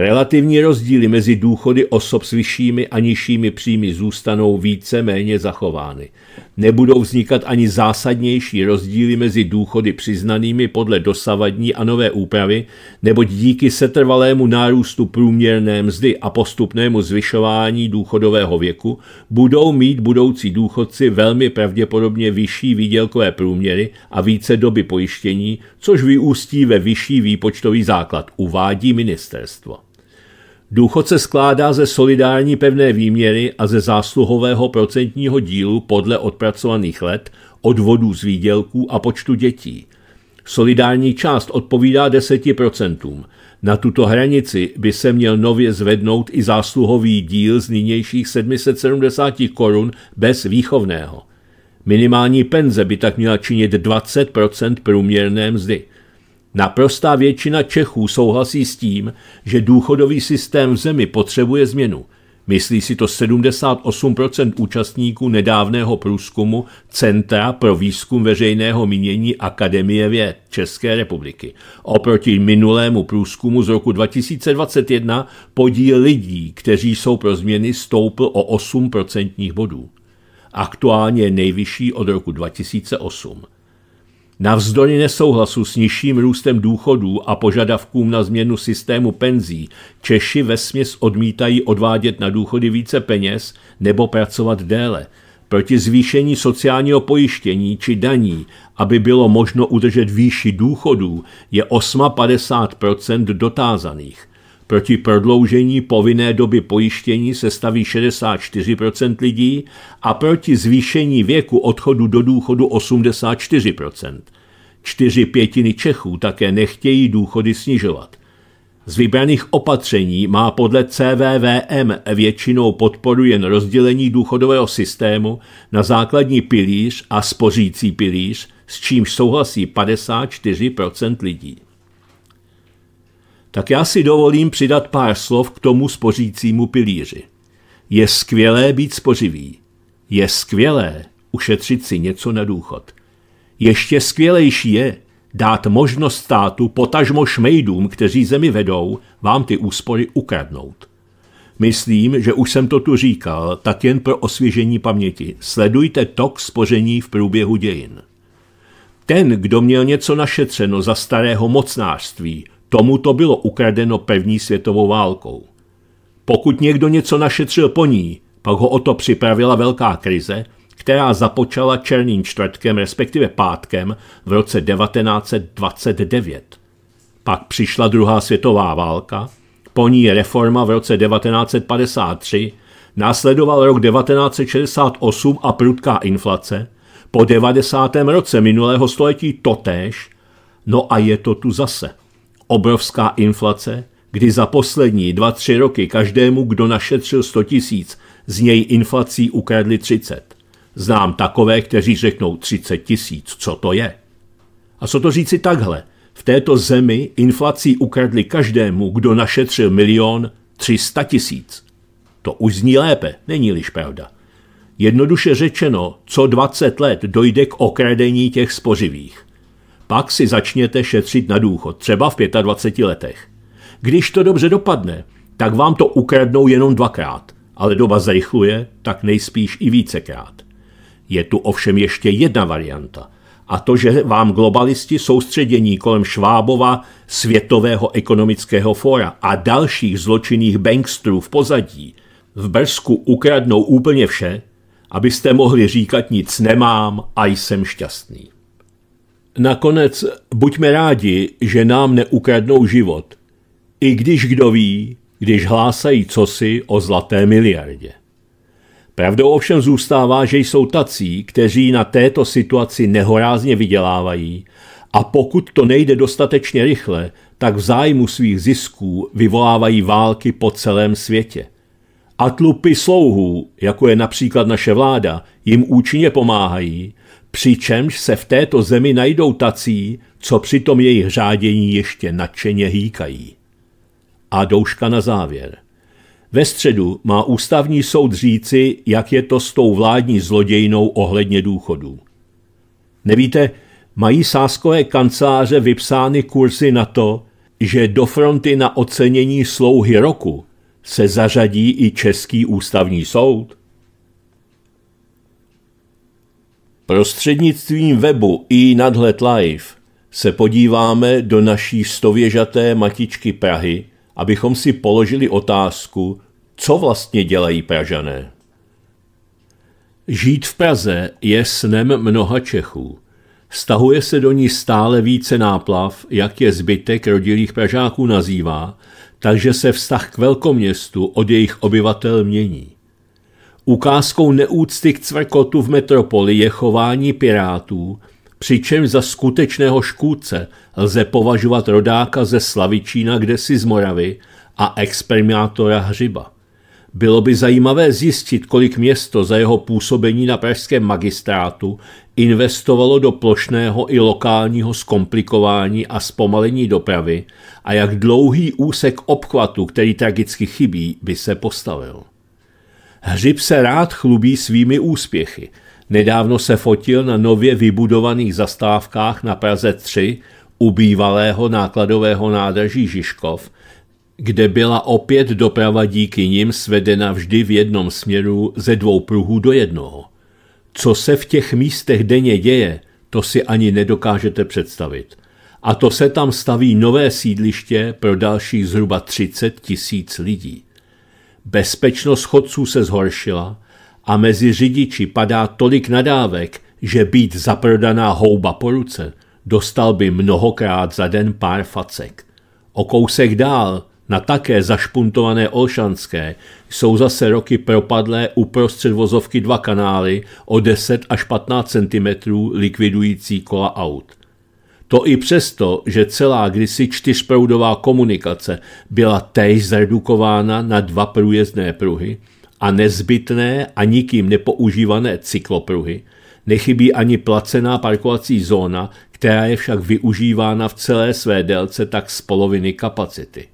Relativní rozdíly mezi důchody osob s vyššími a nižšími příjmy zůstanou více méně zachovány. Nebudou vznikat ani zásadnější rozdíly mezi důchody přiznanými podle dosavadní a nové úpravy, neboť díky setrvalému nárůstu průměrné mzdy a postupnému zvyšování důchodového věku budou mít budoucí důchodci velmi pravděpodobně vyšší výdělkové průměry a více doby pojištění, což vyústí ve vyšší výpočtový základ, uvádí ministerstvo. Důchod se skládá ze solidární pevné výměry a ze zásluhového procentního dílu podle odpracovaných let, odvodů z výdělků a počtu dětí. Solidární část odpovídá 10%. Na tuto hranici by se měl nově zvednout i zásluhový díl z nynějších 770 korun bez výchovného. Minimální penze by tak měla činit 20% průměrné mzdy – Naprostá většina Čechů souhlasí s tím, že důchodový systém v zemi potřebuje změnu. Myslí si to 78% účastníků nedávného průzkumu Centra pro výzkum veřejného mínění Akademie věd České republiky. Oproti minulému průzkumu z roku 2021 podíl lidí, kteří jsou pro změny, stoupl o 8% bodů. Aktuálně nejvyšší od roku 2008. Navzdory nesouhlasu s nižším růstem důchodů a požadavkům na změnu systému penzí, Češi ve směs odmítají odvádět na důchody více peněz nebo pracovat déle. Proti zvýšení sociálního pojištění či daní, aby bylo možno udržet výši důchodů, je 8,50 dotázaných. Proti prodloužení povinné doby pojištění se staví 64% lidí a proti zvýšení věku odchodu do důchodu 84%. Čtyři pětiny Čechů také nechtějí důchody snižovat. Z vybraných opatření má podle CVVM většinou podporu jen rozdělení důchodového systému na základní pilíř a spořící pilíř, s čímž souhlasí 54 lidí tak já si dovolím přidat pár slov k tomu spořícímu pilíři. Je skvělé být spořivý. Je skvělé ušetřit si něco na důchod. Ještě skvělejší je dát možnost státu potažmo šmejdům, kteří zemi vedou, vám ty úspory ukradnout. Myslím, že už jsem to tu říkal, tak jen pro osvěžení paměti. Sledujte tok spoření v průběhu dějin. Ten, kdo měl něco našetřeno za starého mocnářství, Tomu to bylo ukradeno první světovou válkou. Pokud někdo něco našetřil po ní, pak ho o to připravila velká krize, která započala černým čtvrtkem, respektive pátkem v roce 1929. Pak přišla druhá světová válka, po ní reforma v roce 1953, následoval rok 1968 a prudká inflace, po 90. roce minulého století totéž, no a je to tu zase obrovská inflace, kdy za poslední 2-3 roky každému, kdo našetřil 100 tisíc, z něj inflací ukradli 30. Znám takové, kteří řeknou 30 tisíc, co to je? A co to říci takhle? V této zemi inflací ukradli každému, kdo našetřil milion 300 tisíc. To už zní lépe, není-liž pravda. Jednoduše řečeno, co 20 let dojde k okradení těch spořivých pak si začněte šetřit na důchod, třeba v 25 letech. Když to dobře dopadne, tak vám to ukradnou jenom dvakrát, ale doba zrychluje, tak nejspíš i vícekrát. Je tu ovšem ještě jedna varianta, a to, že vám globalisti soustředění kolem Švábova Světového ekonomického fóra a dalších zločinných bankstrů v pozadí v Brzku ukradnou úplně vše, abyste mohli říkat nic nemám a jsem šťastný. Nakonec buďme rádi, že nám neukradnou život, i když kdo ví, když hlásají cosi o zlaté miliardě. Pravdou ovšem zůstává, že jsou tací, kteří na této situaci nehorázně vydělávají a pokud to nejde dostatečně rychle, tak v zájmu svých zisků vyvolávají války po celém světě. A tlupy slouhů, jako je například naše vláda, jim účinně pomáhají – přičemž se v této zemi najdou tací, co při tom jejich řádění ještě nadšeně hýkají. A douška na závěr. Ve středu má ústavní soud říci, jak je to s tou vládní zlodějnou ohledně důchodů. Nevíte, mají sáskové kanceláře vypsány kurzy na to, že do fronty na ocenění slouhy roku se zařadí i Český ústavní soud? Prostřednictvím webu i Nadhled Live se podíváme do naší stověžaté matičky Prahy, abychom si položili otázku, co vlastně dělají Pražané. Žít v Praze je snem mnoha Čechů. Stahuje se do ní stále více náplav, jak je zbytek rodilých Pražáků nazývá, takže se vztah k velkoměstu od jejich obyvatel mění. Ukázkou neúcty k cvrkotu v metropoli je chování pirátů, přičemž za skutečného škůdce lze považovat rodáka ze Slavičína kdesi z Moravy a exprimátora Hřiba. Bylo by zajímavé zjistit, kolik město za jeho působení na pražském magistrátu investovalo do plošného i lokálního zkomplikování a zpomalení dopravy a jak dlouhý úsek obchvatu, který tragicky chybí, by se postavil. Hřib se rád chlubí svými úspěchy. Nedávno se fotil na nově vybudovaných zastávkách na Praze 3 u bývalého nákladového nádraží Žižkov, kde byla opět doprava díky nim svedena vždy v jednom směru ze dvou pruhů do jednoho. Co se v těch místech denně děje, to si ani nedokážete představit. A to se tam staví nové sídliště pro dalších zhruba 30 tisíc lidí. Bezpečnost chodců se zhoršila a mezi řidiči padá tolik nadávek, že být zaprodaná houba po ruce dostal by mnohokrát za den pár facek. O kousek dál, na také zašpuntované Olšanské, jsou zase roky propadlé uprostřed vozovky dva kanály o 10 až 15 cm likvidující kola aut. To i přesto, že celá kdysi čtyřproudová komunikace byla též zredukována na dva průjezdné pruhy a nezbytné a nikým nepoužívané cyklopruhy, nechybí ani placená parkovací zóna, která je však využívána v celé své délce tak z poloviny kapacity.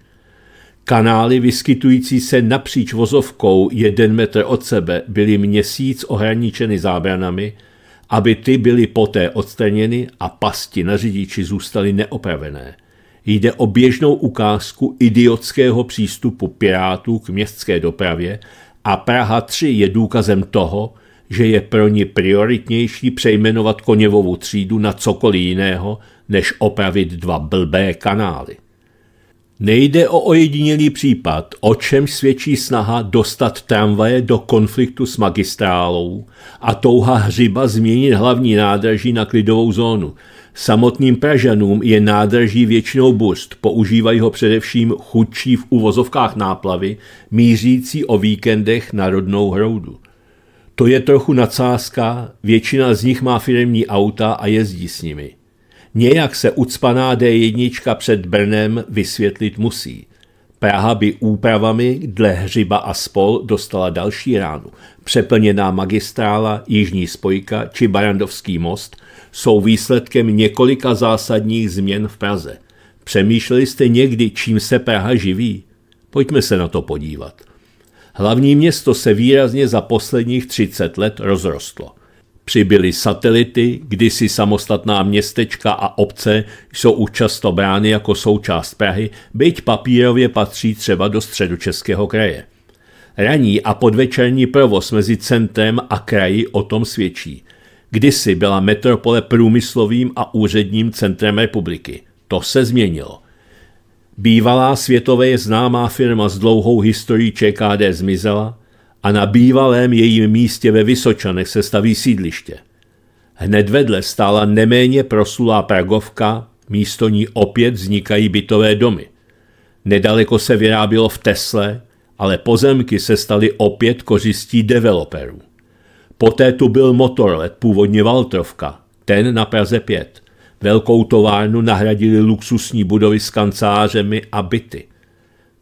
Kanály vyskytující se napříč vozovkou jeden metr od sebe byly měsíc ohraničeny zábranami, aby ty byly poté odstraněny a pasti na řidiči zůstaly neopravené. Jde o běžnou ukázku idiotského přístupu pirátů k městské dopravě a Praha 3 je důkazem toho, že je pro ní prioritnější přejmenovat koněvovou třídu na cokoliv jiného, než opravit dva blbé kanály. Nejde o ojedinělý případ, o čem svědčí snaha dostat tramvaje do konfliktu s magistrálou a touha hřiba změnit hlavní nádraží na klidovou zónu. Samotným Pražanům je nádraží většinou bust, používají ho především chudší v uvozovkách náplavy, mířící o víkendech na rodnou hroudu. To je trochu nadsázka, většina z nich má firemní auta a jezdí s nimi. Nějak se ucpaná D1 před Brnem vysvětlit musí. Praha by úpravami dle Hřiba a spol dostala další ránu. Přeplněná magistrála, jižní spojka či Barandovský most jsou výsledkem několika zásadních změn v Praze. Přemýšleli jste někdy, čím se Praha živí? Pojďme se na to podívat. Hlavní město se výrazně za posledních 30 let rozrostlo – Přibyly satelity, kdysi samostatná městečka a obce jsou už často brány jako součást Prahy, byť papírově patří třeba do středu českého kraje. Raní a podvečerní provoz mezi centrem a kraji o tom svědčí. Kdysi byla metropole průmyslovým a úředním centrem republiky. To se změnilo. Bývalá světově známá firma s dlouhou historií ČKD zmizela, a na bývalém jejím místě ve Vysočanech se staví sídliště. Hned vedle stála neméně proslulá Pragovka, místo ní opět vznikají bytové domy. Nedaleko se vyrábělo v Tesle, ale pozemky se staly opět kořistí developerů. Poté tu byl motorlet, původně Valtrovka, ten na Praze 5. Velkou továrnu nahradili luxusní budovy s kancelářemi a byty.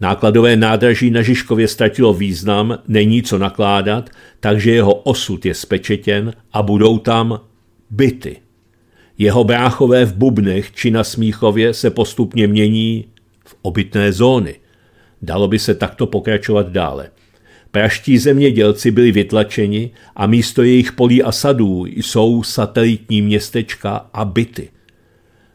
Nákladové nádraží na Žižkově ztratilo význam, není co nakládat, takže jeho osud je spečetěn a budou tam byty. Jeho bráchové v Bubnech či na Smíchově se postupně mění v obytné zóny. Dalo by se takto pokračovat dále. Praští zemědělci byli vytlačeni a místo jejich polí a sadů jsou satelitní městečka a byty –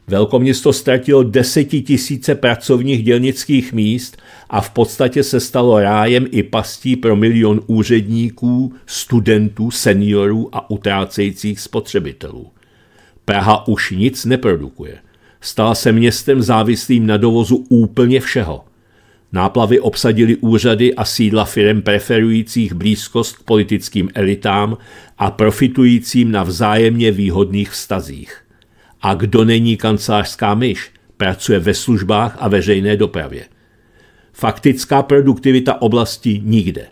Velkoměsto ztratilo desetitisíce pracovních dělnických míst a v podstatě se stalo rájem i pastí pro milion úředníků, studentů, seniorů a utrácejících spotřebitelů. Praha už nic neprodukuje. Stala se městem závislým na dovozu úplně všeho. Náplavy obsadili úřady a sídla firm preferujících blízkost k politickým elitám a profitujícím na vzájemně výhodných vztazích. A kdo není kancelářská myš, pracuje ve službách a veřejné dopravě. Faktická produktivita oblasti nikde.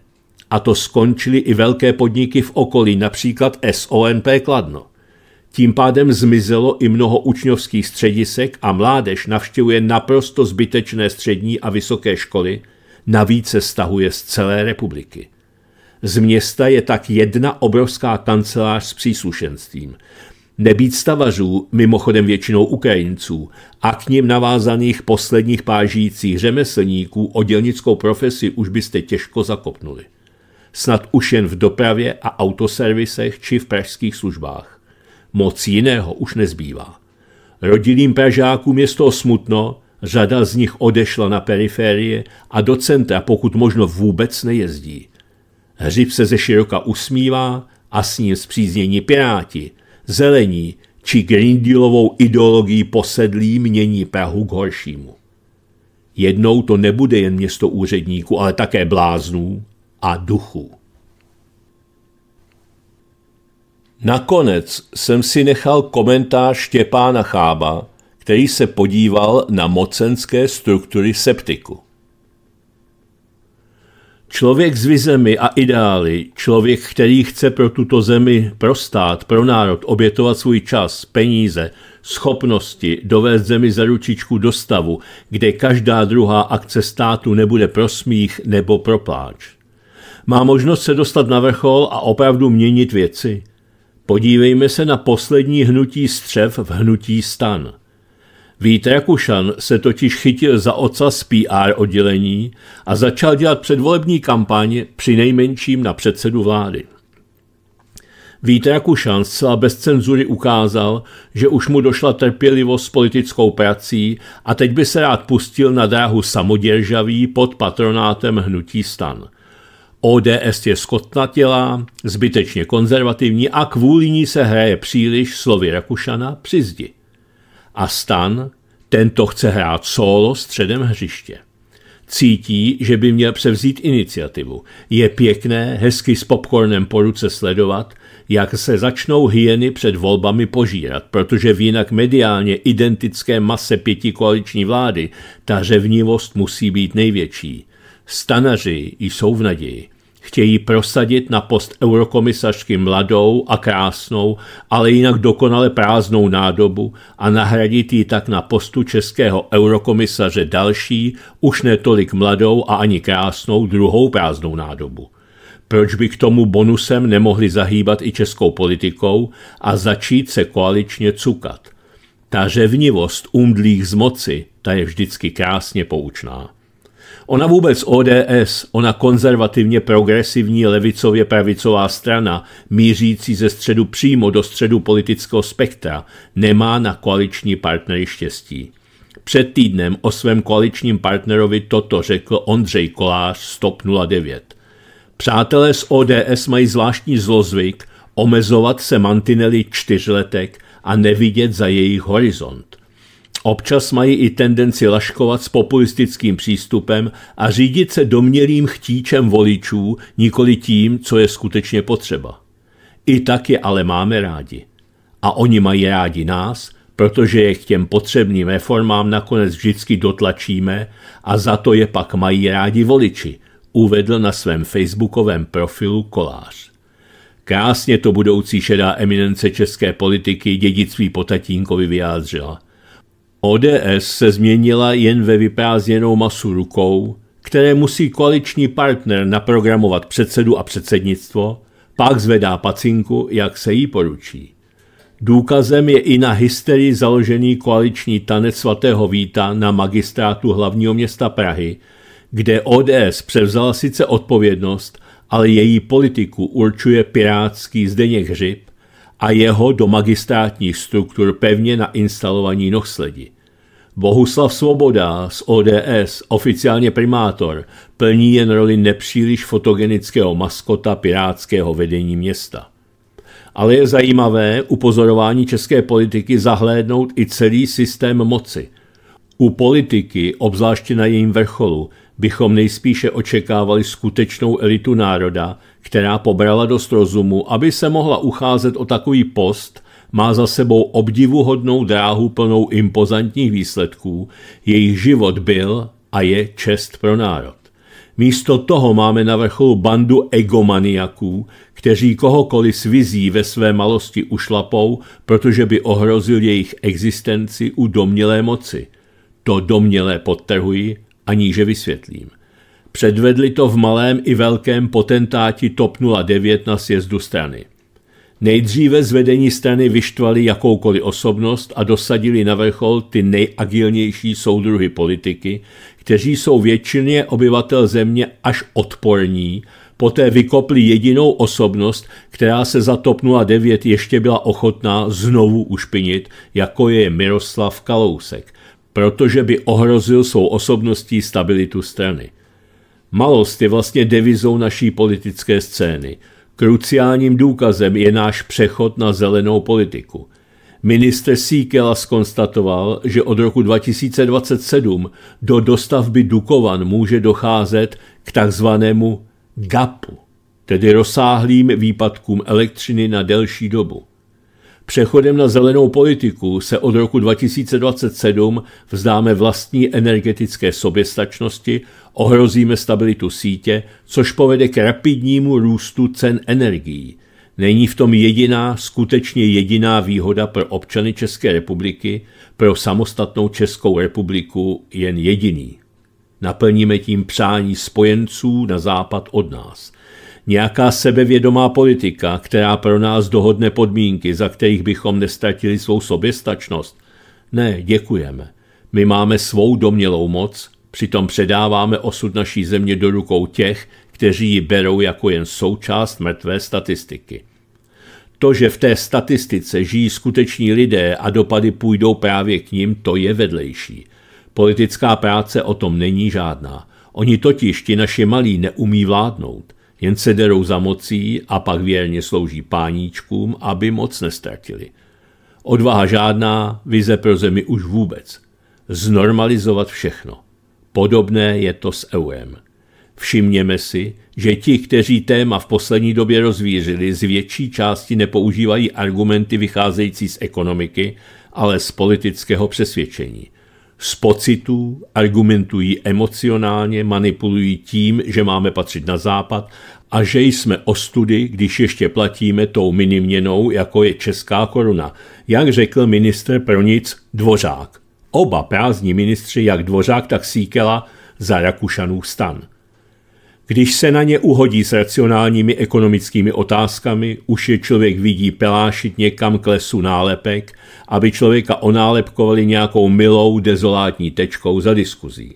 A to skončily i velké podniky v okolí, například SONP Kladno. Tím pádem zmizelo i mnoho učňovských středisek a mládež navštěvuje naprosto zbytečné střední a vysoké školy, navíc se stahuje z celé republiky. Z města je tak jedna obrovská kancelář s příslušenstvím. Nebýt stavařů, mimochodem většinou Ukrajinců, a k ním navázaných posledních pážících řemeslníků o dělnickou profesi už byste těžko zakopnuli. Snad už jen v dopravě a autoservisech či v pražských službách. Moc jiného už nezbývá. Rodilým Pražákům je z toho smutno, řada z nich odešla na periférie a do centra pokud možno vůbec nejezdí. Hřib se ze široka usmívá a s ním zpříznění piráti – zelení či Green Dealovou ideologii posedlí mění Prahu k horšímu. Jednou to nebude jen město úředníků, ale také bláznů a duchů. Nakonec jsem si nechal komentář Štěpána Chába, který se podíval na mocenské struktury septiku. Člověk s vizemi a ideály, člověk, který chce pro tuto zemi, pro stát, pro národ obětovat svůj čas, peníze, schopnosti dovést zemi za ručičku do stavu, kde každá druhá akce státu nebude pro smích nebo pro pláč. Má možnost se dostat na vrchol a opravdu měnit věci. Podívejme se na poslední hnutí střev v hnutí stan – Vít Rakušan se totiž chytil za oca z PR oddělení a začal dělat předvolební kampaň při nejmenším na předsedu vlády. Vít Rakušan zcela bez cenzury ukázal, že už mu došla trpělivost s politickou prací a teď by se rád pustil na dráhu samoděržaví pod patronátem hnutí stan. ODS je skotnatělá, zbytečně konzervativní a kvůli ní se hraje příliš slovy Rakušana při zdi a Stan, tento chce hrát solo středem hřiště. Cítí, že by měl převzít iniciativu. Je pěkné, hezky s popcornem po ruce sledovat, jak se začnou hyeny před volbami požírat, protože v jinak mediálně identické mase pěti koaliční vlády ta řevnivost musí být největší. Stanaři jsou v naději. Chtějí prosadit na post eurokomisařky mladou a krásnou, ale jinak dokonale prázdnou nádobu a nahradit ji tak na postu českého eurokomisaře další, už netolik mladou a ani krásnou druhou prázdnou nádobu. Proč by k tomu bonusem nemohli zahýbat i českou politikou a začít se koaličně cukat? Ta řevnivost umdlých z moci, ta je vždycky krásně poučná. Ona vůbec ODS, ona konzervativně progresivní levicově pravicová strana, mířící ze středu přímo do středu politického spektra, nemá na koaliční partnery štěstí. Před týdnem o svém koaličním partnerovi toto řekl Ondřej Kolář z TOP 09. Přátelé z ODS mají zvláštní zlozvyk omezovat se mantinely čtyřletek a nevidět za jejich horizont – Občas mají i tendenci laškovat s populistickým přístupem a řídit se domělým chtíčem voličů, nikoli tím, co je skutečně potřeba. I tak je ale máme rádi. A oni mají rádi nás, protože je k těm potřebným reformám nakonec vždycky dotlačíme a za to je pak mají rádi voliči, uvedl na svém facebookovém profilu Kolář. Krásně to budoucí šedá eminence české politiky dědictví po tatínkovi vyjádřila. ODS se změnila jen ve vyprázněnou masu rukou, které musí koaliční partner naprogramovat předsedu a předsednictvo, pak zvedá pacinku, jak se jí poručí. Důkazem je i na hysterii založený koaliční tanec svatého Víta na magistrátu hlavního města Prahy, kde ODS převzala sice odpovědnost, ale její politiku určuje pirátský Zdeněk Hřib a jeho do magistrátních struktur pevně instalovaní nohsledi. Bohuslav Svoboda z ODS, oficiálně primátor, plní jen roli nepříliš fotogenického maskota pirátského vedení města. Ale je zajímavé u pozorování české politiky zahlédnout i celý systém moci. U politiky, obzvláště na jejím vrcholu, bychom nejspíše očekávali skutečnou elitu národa, která pobrala dost rozumu, aby se mohla ucházet o takový post, má za sebou obdivuhodnou dráhu plnou impozantních výsledků, jejich život byl a je čest pro národ. Místo toho máme na vrcholu bandu egomaniaků, kteří kohokoliv s vizí ve své malosti ušlapou, protože by ohrozil jejich existenci u domnělé moci. To domnělé podtrhuji, aniže vysvětlím. Předvedli to v malém i velkém potentáti TOP 09 na sjezdu strany. Nejdříve z vedení strany vyštvali jakoukoliv osobnost a dosadili na vrchol ty nejagilnější soudruhy politiky, kteří jsou většině obyvatel země až odporní, poté vykopli jedinou osobnost, která se za TOP 09 ještě byla ochotná znovu ušpinit, jako je Miroslav Kalousek, protože by ohrozil svou osobností stabilitu strany. Malost je vlastně devizou naší politické scény – Kruciálním důkazem je náš přechod na zelenou politiku. Minister Sikela skonstatoval, že od roku 2027 do dostavby Dukovan může docházet k takzvanému GAPu, tedy rozsáhlým výpadkům elektřiny na delší dobu. Přechodem na zelenou politiku se od roku 2027 vzdáme vlastní energetické soběstačnosti, ohrozíme stabilitu sítě, což povede k rapidnímu růstu cen energií. Není v tom jediná, skutečně jediná výhoda pro občany České republiky, pro samostatnou Českou republiku jen jediný. Naplníme tím přání spojenců na západ od nás. Nějaká sebevědomá politika, která pro nás dohodne podmínky, za kterých bychom nestratili svou soběstačnost. Ne, děkujeme. My máme svou domělou moc, přitom předáváme osud naší země do rukou těch, kteří ji berou jako jen součást mrtvé statistiky. To, že v té statistice žijí skuteční lidé a dopady půjdou právě k ním, to je vedlejší. Politická práce o tom není žádná. Oni totiž ti naši malí neumí vládnout. Jen se derou za mocí a pak věrně slouží páníčkům, aby moc nestratili. Odvaha žádná, vize pro zemi už vůbec. Znormalizovat všechno. Podobné je to s EUM. Všimněme si, že ti, kteří téma v poslední době rozvířili, z větší části nepoužívají argumenty vycházející z ekonomiky, ale z politického přesvědčení z pocitů, argumentují emocionálně, manipulují tím, že máme patřit na západ a že jsme ostudy, když ještě platíme tou miniměnou, jako je česká koruna, jak řekl ministr pro nic Dvořák. Oba prázdní ministři, jak Dvořák, tak Síkela, za Rakušanů stan – když se na ně uhodí s racionálními ekonomickými otázkami, už je člověk vidí pelášit někam k lesu nálepek, aby člověka onálepkovali nějakou milou, dezolátní tečkou za diskuzí.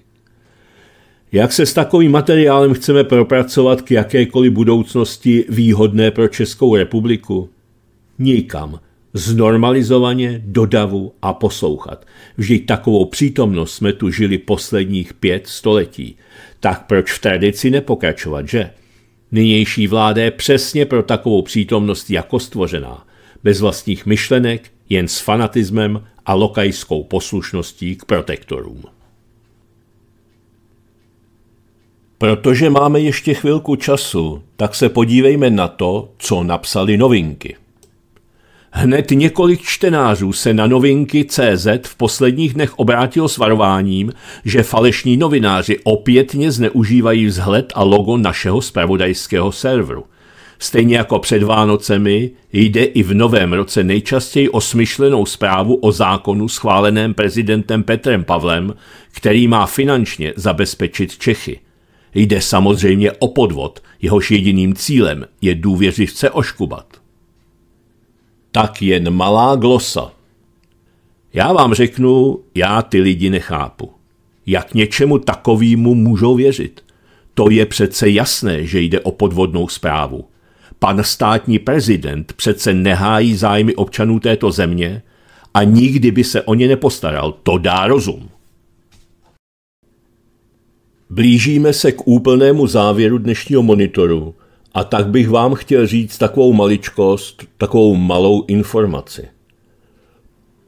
Jak se s takovým materiálem chceme propracovat k jakékoliv budoucnosti výhodné pro Českou republiku? Nikam znormalizovaně do davu a poslouchat. Vždyť takovou přítomnost jsme tu žili posledních pět století. Tak proč v tradici nepokračovat, že? Nynější vláda je přesně pro takovou přítomnost jako stvořená. Bez vlastních myšlenek, jen s fanatismem a lokajskou poslušností k protektorům. Protože máme ještě chvilku času, tak se podívejme na to, co napsali novinky. Hned několik čtenářů se na novinky CZ v posledních dnech obrátilo s varováním, že falešní novináři opětně zneužívají vzhled a logo našeho spravodajského serveru. Stejně jako před Vánocemi jde i v novém roce nejčastěji o smyšlenou zprávu o zákonu schváleném prezidentem Petrem Pavlem, který má finančně zabezpečit Čechy. Jde samozřejmě o podvod, jehož jediným cílem je důvěřivce oškubat tak jen malá glosa. Já vám řeknu, já ty lidi nechápu. Jak něčemu takovýmu můžou věřit? To je přece jasné, že jde o podvodnou zprávu. Pan státní prezident přece nehájí zájmy občanů této země a nikdy by se o ně nepostaral. To dá rozum. Blížíme se k úplnému závěru dnešního monitoru – a tak bych vám chtěl říct takovou maličkost, takovou malou informaci.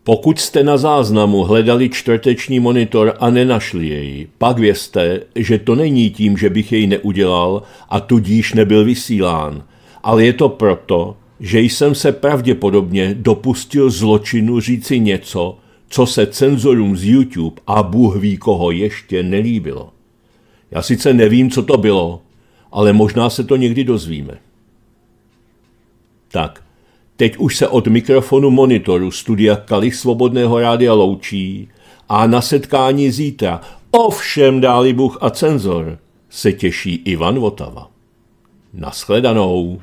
Pokud jste na záznamu hledali čtvrteční monitor a nenašli jej, pak vězte, že to není tím, že bych jej neudělal a tudíž nebyl vysílán, ale je to proto, že jsem se pravděpodobně dopustil zločinu říci něco, co se cenzorům z YouTube a Bůh ví koho ještě nelíbilo. Já sice nevím, co to bylo, ale možná se to někdy dozvíme. Tak, teď už se od mikrofonu monitoru studia Kalich Svobodného rádia loučí a na setkání zítra, ovšem dáli Bůh a cenzor, se těší Ivan Votava. Naschledanou.